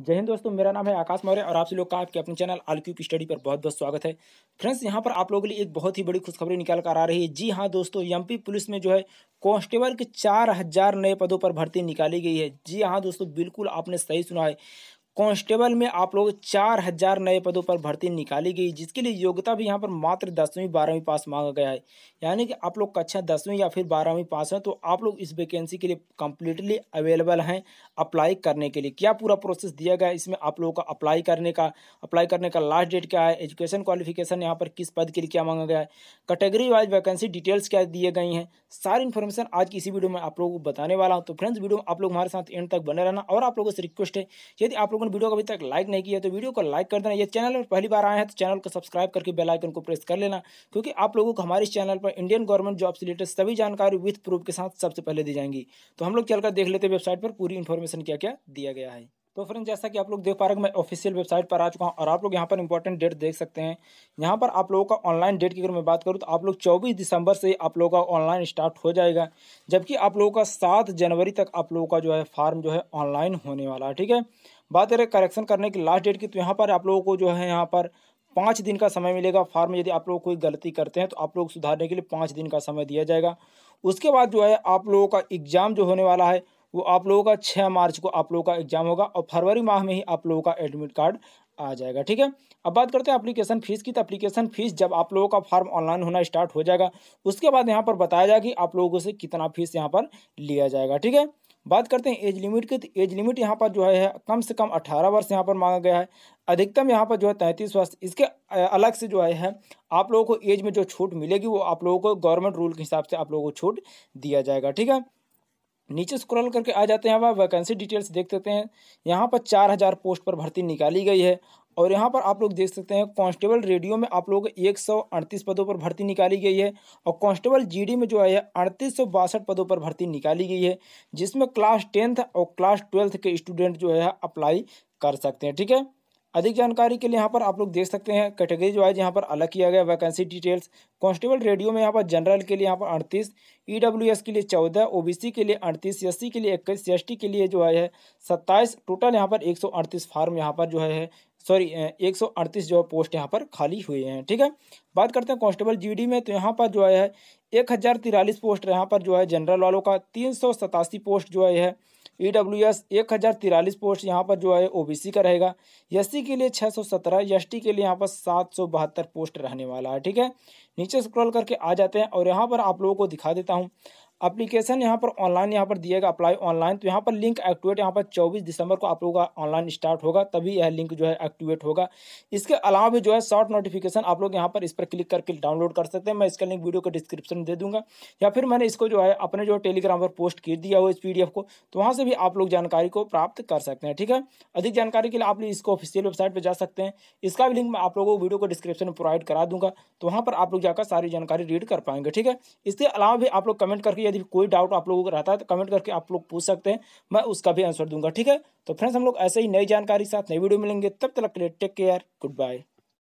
जय हिंद दोस्तों मेरा नाम है आकाश मौर्य और आप लोग का आपके अपने चैनल आलक्यूब स्टडी पर बहुत बहुत स्वागत है फ्रेंड्स यहाँ पर आप लोगों के लिए एक बहुत ही बड़ी खुशखबरी निकाल कर आ रही है जी हाँ दोस्तों एमपी पुलिस में जो है कांस्टेबल के चार हजार नए पदों पर भर्ती निकाली गई है जी हाँ दोस्तों बिल्कुल आपने सही सुना है कांस्टेबल में आप लोग चार हजार नए पदों पर भर्ती निकाली गई जिसके लिए योग्यता भी यहाँ पर मात्र दसवीं बारहवीं पास मांगा गया है यानी कि आप लोग कक्षा दसवीं या फिर बारहवीं पास हैं तो आप लोग इस वैकेंसी के लिए कम्प्लीटली अवेलेबल हैं अप्लाई करने के लिए क्या पूरा प्रोसेस दिया गया है इसमें आप लोगों का अप्लाई करने का अप्लाई करने का लास्ट डेट क्या है एजुकेशन क्वालिफिकेशन यहाँ पर किस पद के लिए क्या मांगा गया है कैटेगरी वाइज वैकेंसी डिटेल्स क्या दिए गई हैं सारी इन्फॉर्मेशन आज की इसी वीडियो में आप लोगों को बताने वाला हूँ तो फ्रेंड्स वीडियो में आप लोग हमारे साथ एंड तक बने रहना और आप लोगों से रिक्वेस्ट है यदि आप लोगों अपन वीडियो को अभी तक लाइक नहीं किया तो वीडियो को लाइक कर देना ये चैनल पर पहली बार आए हैं तो चैनल को सब्सक्राइब करके बेलाइकन को प्रेस कर लेना क्योंकि आप लोगों को हमारे चैनल पर इंडियन गवर्नमेंट जॉब से रिलेटेड सभी जानकारी विथ प्रूफ के साथ सबसे पहले दी जाएंगी तो हम लोग चलकर देख लेते हैं वेबसाइट पर पूरी इन्फॉर्मेशन क्या क्या दिया गया है तो फ्रेंड जैसा कि आप लोग देख पा रहे हो मैं ऑफिशियल वेबसाइट पर आ चुका हूँ और आप लोग यहाँ पर इंपॉर्टेंट डेट देख सकते हैं यहाँ पर आप लोगों का ऑनलाइन डेट की अगर मैं बात करूँ तो आप लोग चौबीस दिसंबर से आप लोगों का ऑनलाइन स्टार्ट हो जाएगा जबकि आप लोगों का सात जनवरी तक आप लोगों का जो है फार्म जो है ऑनलाइन होने वाला है ठीक है बात करें करेक्शन करने की लास्ट डेट की तो यहाँ पर आप लोगों को जो है यहाँ पर पाँच दिन का समय मिलेगा फार्म यदि आप लोग कोई गलती करते हैं तो आप लोग सुधारने के लिए पाँच दिन का समय दिया जाएगा उसके बाद जो है आप लोगों का एग्ज़ाम जो होने वाला है वो आप लोगों का छः मार्च को आप लोगों का एग्जाम होगा और फरवरी माह में ही आप लोगों का एडमिट कार्ड आ जाएगा ठीक है अब बात करते हैं एप्लीकेशन फ़ीस की तो एप्लीकेशन फ़ीस जब आप लोगों का फॉर्म ऑनलाइन होना स्टार्ट हो जाएगा उसके बाद यहाँ पर बताया जाएगा कि आप लोगों से कितना फीस यहाँ पर लिया जाएगा ठीक है बात करते हैं एज लिमिट की तो एज लिमिट यहाँ पर जो है कम से कम अठारह वर्ष यहाँ पर मांगा गया है अधिकतम यहाँ पर जो है तैंतीस वर्ष इसके अलग से जो है आप लोगों को एज में जो छूट मिलेगी वो आप लोगों को गवर्नमेंट रूल के हिसाब से आप लोगों को छूट दिया जाएगा ठीक है नीचे स्क्रॉल करके आ जाते हैं वहाँ वैकेंसी डिटेल्स देख सकते हैं यहाँ पर चार हज़ार पोस्ट पर भर्ती निकाली गई है और यहाँ पर आप लोग देख सकते हैं कांस्टेबल रेडियो में आप लोग एक सौ अड़तीस पदों पर भर्ती निकाली गई है और कांस्टेबल जीडी में जो है अड़तीस सौ बासठ पदों पर भर्ती निकाली गई है जिसमें क्लास टेंथ और क्लास ट्वेल्थ के स्टूडेंट जो है अप्लाई कर सकते हैं ठीक है अधिक जानकारी के लिए यहाँ पर आप लोग देख सकते हैं कैटेगरीज वाइज यहाँ पर अलग किया गया वैकेंसी डिटेल्स कांस्टेबल रेडियो में यहाँ पर जनरल के लिए यहाँ पर अड़तीस ई e के लिए चौदह ओ के लिए अड़तीस एस के लिए इक्कीस एस के लिए जो है सत्ताईस टोटल यहाँ पर एक फार्म यहाँ पर जो है सॉरी एक सौ अड़तीस जो पोस्ट यहाँ पर खाली हुए हैं ठीक है बात करते हैं कॉन्स्टेबल जी में तो यहाँ पर जो है एक हज़ार तिरालीस पोस्ट यहाँ पर जो है जनरल वालों का तीन सौ सतासी पोस्ट जो है ई डब्ल्यू एस एक हज़ार तिरालीस पोस्ट यहाँ पर जो है ओ बी सी का रहेगा एस सी के लिए छः सौ सत्रह एस टी के लिए यहाँ पर सात सौ बहत्तर पोस्ट रहने वाला है ठीक है नीचे स्क्रॉल करके आ जाते हैं और यहाँ पर आप लोगों को दिखा देता हूँ अप्लीकेशन यहाँ पर ऑनलाइन यहाँ पर दिएगा अप्लाई ऑनलाइन तो यहाँ पर लिंक एक्टिवेट यहाँ पर चौबीस दिसंबर को आप लोगों का ऑनलाइन स्टार्ट होगा तभी यह लिंक जो है एक्टिवेट होगा इसके अलावा भी जो है शॉर्ट नोटिफिकेशन आप लोग यहाँ पर इस पर क्लिक करके डाउनलोड कर सकते हैं मैं इसका लिंक वीडियो को डिस्क्रिप्शन दे दूंगा या फिर मैंने इसको जो है अपने जो टेलीग्राम पर पोस्ट कर दिया हो इस पी को तो वहाँ से भी आप लोग जानकारी को प्राप्त कर सकते हैं ठीक है अधिक जानकारी के लिए आप लोग इसको ऑफिशियल वेबसाइट पर जा सकते हैं इसका भी लिंक मैं आप लोगों को वीडियो को डिस्क्रिप्शन में प्रोवाइड करा दूंगा तो वहाँ पर आप लोग जाकर सारी जानकारी रीड कर पाएंगे ठीक है इसके अलावा भी आप लोग कमेंट करके यदि कोई डाउट आप लोगों को रहता है तो कमेंट करके आप लोग पूछ सकते हैं मैं उसका भी आंसर दूंगा ठीक है तो फ्रेंड्स हम लोग ऐसे ही नई जानकारी साथ नई वीडियो मिलेंगे तब तक के लिए टेक केयर गुड बाय